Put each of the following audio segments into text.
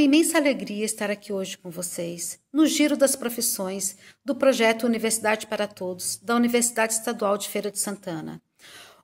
uma imensa alegria estar aqui hoje com vocês, no Giro das Profissões, do projeto Universidade para Todos, da Universidade Estadual de Feira de Santana.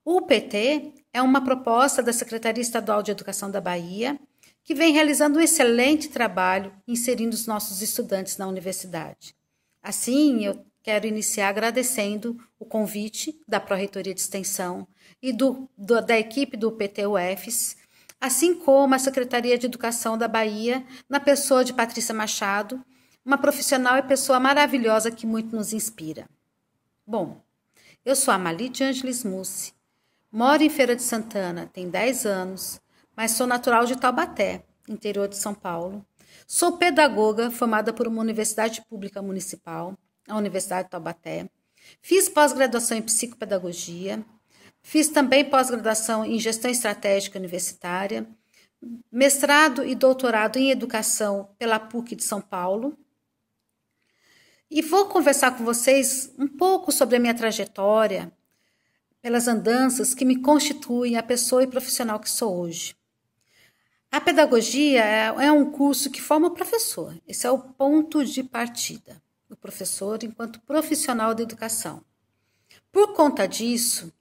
O PT é uma proposta da Secretaria Estadual de Educação da Bahia, que vem realizando um excelente trabalho inserindo os nossos estudantes na universidade. Assim, eu quero iniciar agradecendo o convite da Pró-Reitoria de Extensão e do, do, da equipe do PTUFs assim como a Secretaria de Educação da Bahia, na pessoa de Patrícia Machado, uma profissional e pessoa maravilhosa que muito nos inspira. Bom, eu sou a Mali de Angeles Mussi, moro em Feira de Santana, tem 10 anos, mas sou natural de Taubaté, interior de São Paulo. Sou pedagoga formada por uma universidade pública municipal, a Universidade de Taubaté. Fiz pós-graduação em psicopedagogia, Fiz também pós-graduação em gestão estratégica universitária, mestrado e doutorado em educação pela PUC de São Paulo. E vou conversar com vocês um pouco sobre a minha trajetória, pelas andanças que me constituem a pessoa e profissional que sou hoje. A pedagogia é, é um curso que forma o professor. Esse é o ponto de partida do professor enquanto profissional da educação. Por conta disso,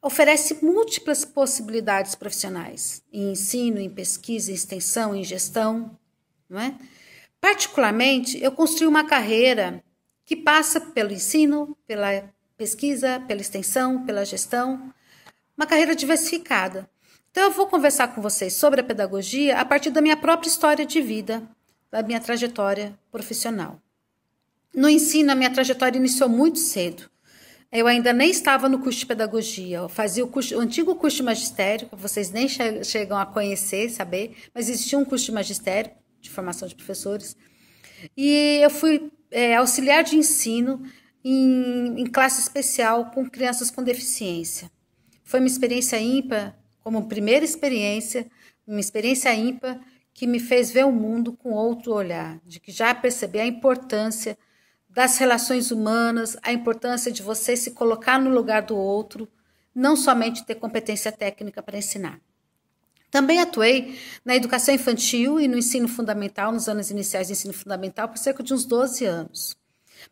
oferece múltiplas possibilidades profissionais em ensino, em pesquisa, em extensão, em gestão, não é? Particularmente, eu construí uma carreira que passa pelo ensino, pela pesquisa, pela extensão, pela gestão, uma carreira diversificada. Então, eu vou conversar com vocês sobre a pedagogia a partir da minha própria história de vida, da minha trajetória profissional. No ensino, a minha trajetória iniciou muito cedo. Eu ainda nem estava no curso de pedagogia, eu fazia o, curso, o antigo curso de magistério, que vocês nem che chegam a conhecer, saber, mas existia um curso de magistério, de formação de professores, e eu fui é, auxiliar de ensino em, em classe especial com crianças com deficiência. Foi uma experiência ímpar, como primeira experiência, uma experiência ímpar que me fez ver o mundo com outro olhar, de que já percebi a importância das relações humanas, a importância de você se colocar no lugar do outro, não somente ter competência técnica para ensinar. Também atuei na educação infantil e no ensino fundamental, nos anos iniciais de ensino fundamental, por cerca de uns 12 anos.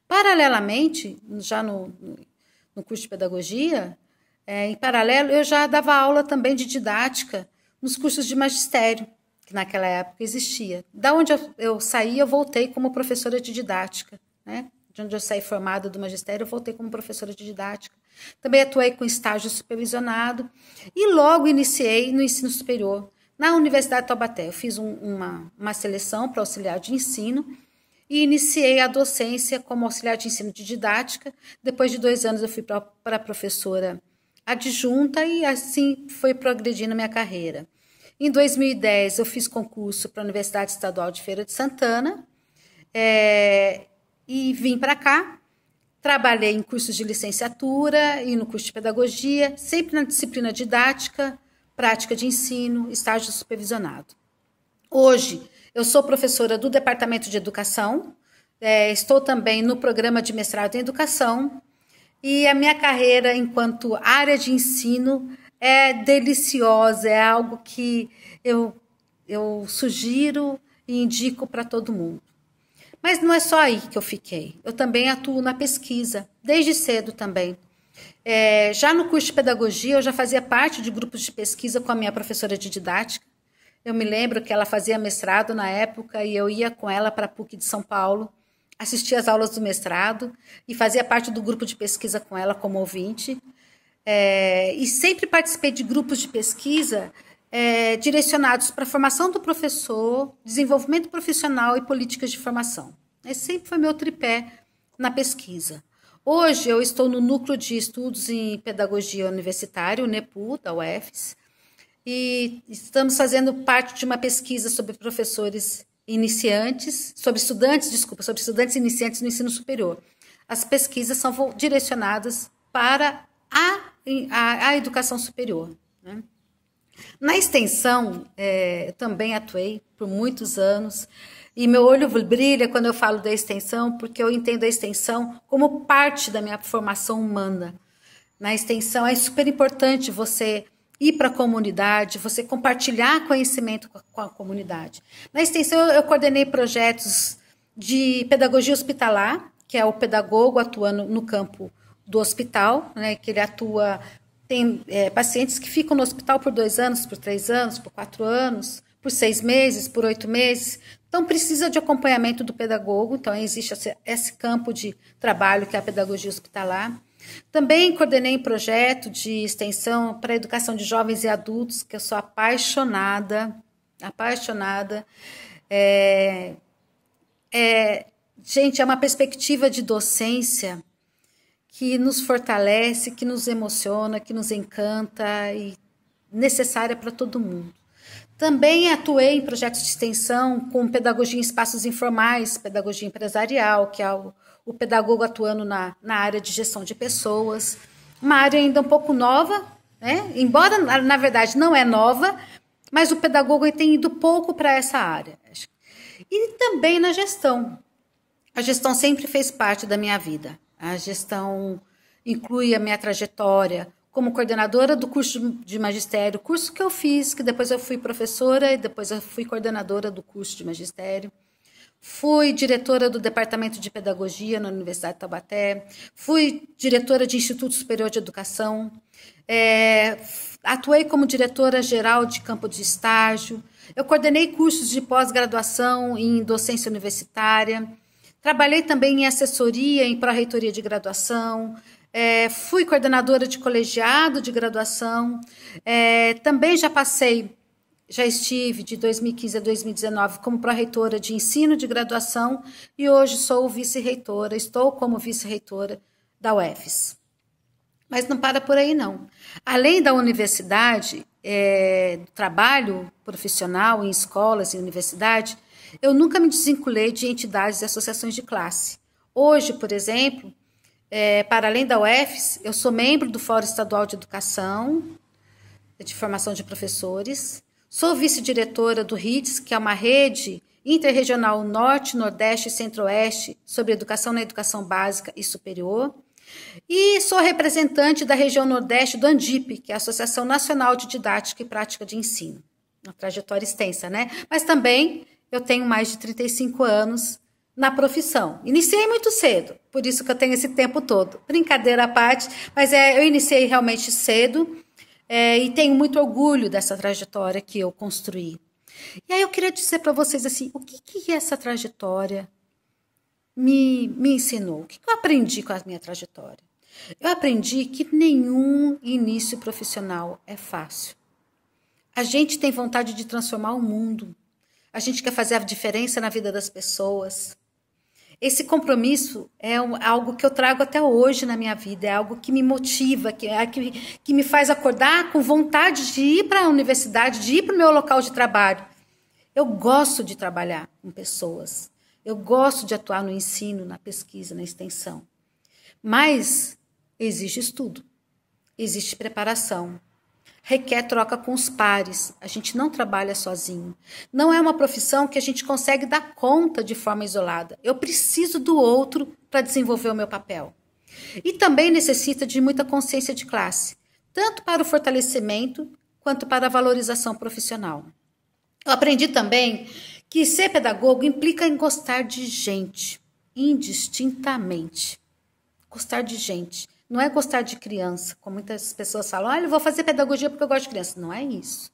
Paralelamente, já no, no curso de pedagogia, é, em paralelo, eu já dava aula também de didática nos cursos de magistério, que naquela época existia. Da onde eu, eu saí, eu voltei como professora de didática né? de onde eu saí formada do magistério, eu voltei como professora de didática. Também atuei com estágio supervisionado e logo iniciei no ensino superior, na Universidade de Taubaté. Eu fiz um, uma, uma seleção para auxiliar de ensino e iniciei a docência como auxiliar de ensino de didática. Depois de dois anos, eu fui para professora adjunta e assim foi progredindo minha carreira. Em 2010, eu fiz concurso para a Universidade Estadual de Feira de Santana. É, e vim para cá. Trabalhei em cursos de licenciatura e no curso de pedagogia, sempre na disciplina didática, prática de ensino, estágio supervisionado. Hoje, eu sou professora do Departamento de Educação, é, estou também no programa de mestrado em Educação e a minha carreira enquanto área de ensino é deliciosa, é algo que eu, eu sugiro e indico para todo mundo. Mas não é só aí que eu fiquei. Eu também atuo na pesquisa, desde cedo também. É, já no curso de pedagogia, eu já fazia parte de grupos de pesquisa com a minha professora de didática. Eu me lembro que ela fazia mestrado na época e eu ia com ela para a PUC de São Paulo, assistia às aulas do mestrado e fazia parte do grupo de pesquisa com ela como ouvinte. É, e sempre participei de grupos de pesquisa é, direcionados para a formação do professor, desenvolvimento profissional e políticas de formação. Esse sempre foi meu tripé na pesquisa. Hoje eu estou no Núcleo de Estudos em Pedagogia Universitária, o NEPU, da UFES, e estamos fazendo parte de uma pesquisa sobre professores iniciantes, sobre estudantes, desculpa, sobre estudantes iniciantes no ensino superior. As pesquisas são direcionadas para a, a, a educação superior. Né? Na extensão, é, também atuei por muitos anos. E meu olho brilha quando eu falo da extensão, porque eu entendo a extensão como parte da minha formação humana. Na extensão é super importante você ir para a comunidade, você compartilhar conhecimento com a, com a comunidade. Na extensão eu, eu coordenei projetos de pedagogia hospitalar, que é o pedagogo atuando no campo do hospital, né, que ele atua tem é, pacientes que ficam no hospital por dois anos, por três anos, por quatro anos, por seis meses, por oito meses. Então, precisa de acompanhamento do pedagogo. Então, existe esse campo de trabalho que é a pedagogia hospitalar. Também coordenei um projeto de extensão para a educação de jovens e adultos, que eu sou apaixonada, apaixonada. É, é, gente, é uma perspectiva de docência que nos fortalece, que nos emociona, que nos encanta e necessária para todo mundo. Também atuei em projetos de extensão com pedagogia em espaços informais, pedagogia empresarial, que é o, o pedagogo atuando na, na área de gestão de pessoas, uma área ainda um pouco nova, né? embora na verdade não é nova, mas o pedagogo tem ido pouco para essa área. E também na gestão. A gestão sempre fez parte da minha vida. A gestão inclui a minha trajetória como coordenadora do curso de magistério, curso que eu fiz, que depois eu fui professora e depois eu fui coordenadora do curso de magistério. Fui diretora do Departamento de Pedagogia na Universidade de Taubaté, fui diretora de Instituto Superior de Educação, é, atuei como diretora geral de campo de estágio, eu coordenei cursos de pós-graduação em docência universitária, Trabalhei também em assessoria, em pró-reitoria de graduação, é, fui coordenadora de colegiado de graduação, é, também já passei, já estive de 2015 a 2019 como pró-reitora de ensino de graduação e hoje sou vice-reitora, estou como vice-reitora da UFES. Mas não para por aí, não. Além da universidade, é, do trabalho profissional em escolas e universidade, eu nunca me desvinculei de entidades e associações de classe. Hoje, por exemplo, é, para além da UFS, eu sou membro do Fórum Estadual de Educação, de Formação de Professores. Sou vice-diretora do RITS, que é uma rede interregional Norte, Nordeste e Centro-Oeste sobre educação na educação básica e superior. E sou representante da região Nordeste do ANDIP, que é a Associação Nacional de Didática e Prática de Ensino. Uma trajetória extensa, né? Mas também eu tenho mais de 35 anos na profissão. Iniciei muito cedo, por isso que eu tenho esse tempo todo. Brincadeira à parte, mas é, eu iniciei realmente cedo é, e tenho muito orgulho dessa trajetória que eu construí. E aí eu queria dizer para vocês assim, o que, que essa trajetória me, me ensinou? O que, que eu aprendi com a minha trajetória? Eu aprendi que nenhum início profissional é fácil. A gente tem vontade de transformar o mundo a gente quer fazer a diferença na vida das pessoas. Esse compromisso é, é algo que eu trago até hoje na minha vida, é algo que me motiva, que, é, que, que me faz acordar com vontade de ir para a universidade, de ir para o meu local de trabalho. Eu gosto de trabalhar com pessoas, eu gosto de atuar no ensino, na pesquisa, na extensão. Mas existe estudo, existe preparação, requer troca com os pares. A gente não trabalha sozinho. Não é uma profissão que a gente consegue dar conta de forma isolada. Eu preciso do outro para desenvolver o meu papel. E também necessita de muita consciência de classe, tanto para o fortalecimento quanto para a valorização profissional. Eu aprendi também que ser pedagogo implica em gostar de gente, indistintamente. Gostar de gente. Não é gostar de criança, como muitas pessoas falam, olha, eu vou fazer pedagogia porque eu gosto de criança. Não é isso.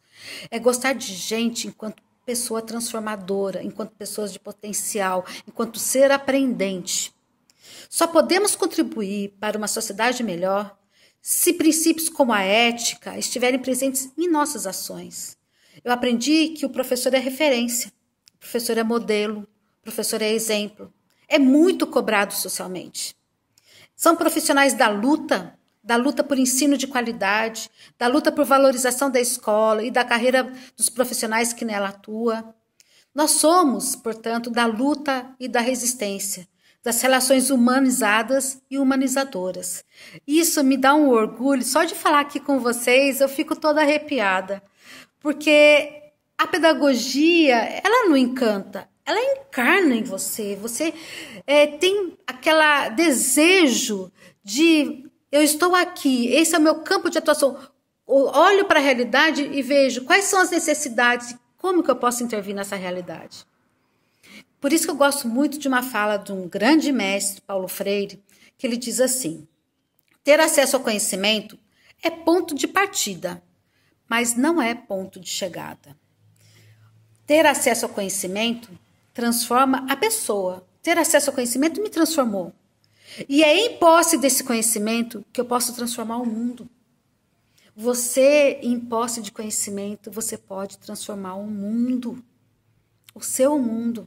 É gostar de gente enquanto pessoa transformadora, enquanto pessoas de potencial, enquanto ser aprendente. Só podemos contribuir para uma sociedade melhor se princípios como a ética estiverem presentes em nossas ações. Eu aprendi que o professor é referência, o professor é modelo, o professor é exemplo. É muito cobrado socialmente. São profissionais da luta, da luta por ensino de qualidade, da luta por valorização da escola e da carreira dos profissionais que nela atua. Nós somos, portanto, da luta e da resistência, das relações humanizadas e humanizadoras. Isso me dá um orgulho, só de falar aqui com vocês, eu fico toda arrepiada, porque a pedagogia, ela não encanta, ela encarna em você. Você é, tem aquele desejo de eu estou aqui, esse é o meu campo de atuação. Eu olho para a realidade e vejo quais são as necessidades, como que eu posso intervir nessa realidade. Por isso que eu gosto muito de uma fala de um grande mestre, Paulo Freire, que ele diz assim: ter acesso ao conhecimento é ponto de partida, mas não é ponto de chegada. Ter acesso ao conhecimento transforma a pessoa. Ter acesso ao conhecimento me transformou. E é em posse desse conhecimento que eu posso transformar o mundo. Você, em posse de conhecimento, você pode transformar o mundo, o seu mundo,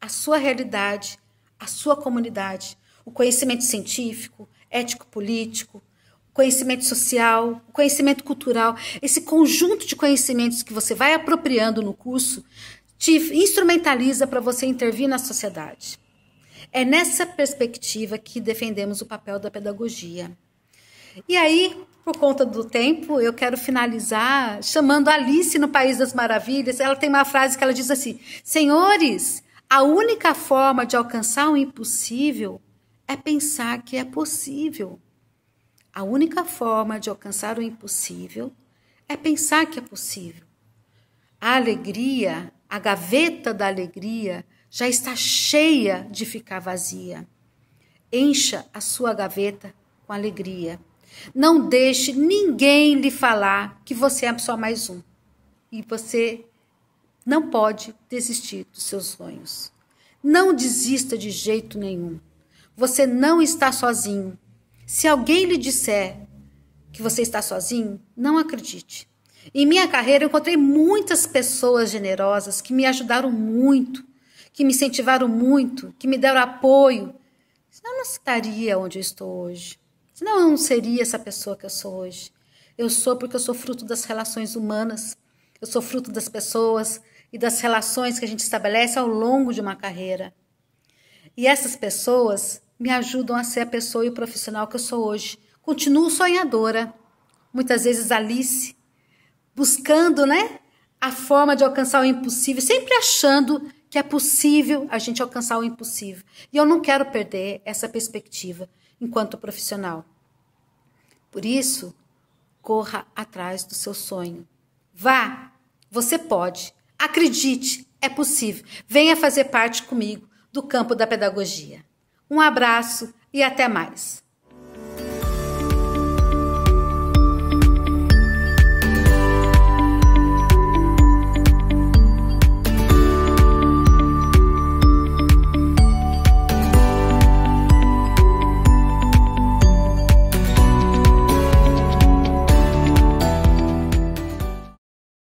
a sua realidade, a sua comunidade. O conhecimento científico, ético-político, conhecimento social, conhecimento cultural, esse conjunto de conhecimentos que você vai apropriando no curso te instrumentaliza para você intervir na sociedade. É nessa perspectiva que defendemos o papel da pedagogia. E aí, por conta do tempo, eu quero finalizar chamando Alice no País das Maravilhas. Ela tem uma frase que ela diz assim: Senhores, a única forma de alcançar o impossível é pensar que é possível. A única forma de alcançar o impossível é pensar que é possível. A alegria a gaveta da alegria já está cheia de ficar vazia. Encha a sua gaveta com alegria. Não deixe ninguém lhe falar que você é só mais um e você não pode desistir dos seus sonhos. Não desista de jeito nenhum. Você não está sozinho. Se alguém lhe disser que você está sozinho, não acredite. Em minha carreira, eu encontrei muitas pessoas generosas que me ajudaram muito, que me incentivaram muito, que me deram apoio. Senão eu não estaria onde eu estou hoje. Senão eu não seria essa pessoa que eu sou hoje. Eu sou porque eu sou fruto das relações humanas, eu sou fruto das pessoas e das relações que a gente estabelece ao longo de uma carreira. E essas pessoas me ajudam a ser a pessoa e o profissional que eu sou hoje. Continuo sonhadora. Muitas vezes Alice buscando, né? A forma de alcançar o impossível, sempre achando que é possível a gente alcançar o impossível. E eu não quero perder essa perspectiva enquanto profissional. Por isso, corra atrás do seu sonho. Vá, você pode. Acredite, é possível. Venha fazer parte comigo do campo da pedagogia. Um abraço e até mais.